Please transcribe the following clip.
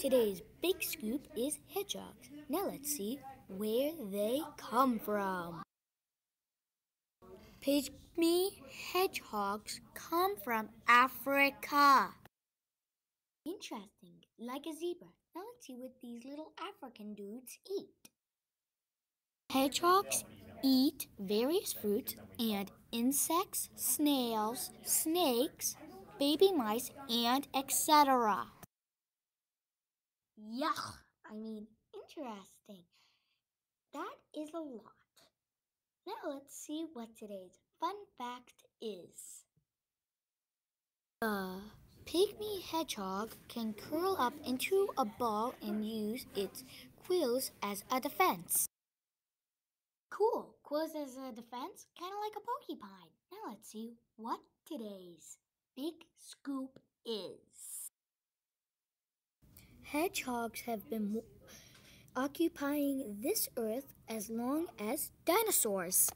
Today's big scoop is hedgehogs. Now let's see where they come from. Pygmy hedgehogs come from Africa. Interesting, like a zebra. Now let's see what these little African dudes eat. Hedgehogs eat various fruits and insects, snails, snakes, baby mice, and etc. Yuck! I mean, interesting. That is a lot. Now let's see what today's fun fact is. A pygmy hedgehog can curl up into a ball and use its quills as a defense. Cool, quills as a defense, kind of like a porcupine. Now let's see what today's big scoop is hedgehogs have been occupying this earth as long as dinosaurs.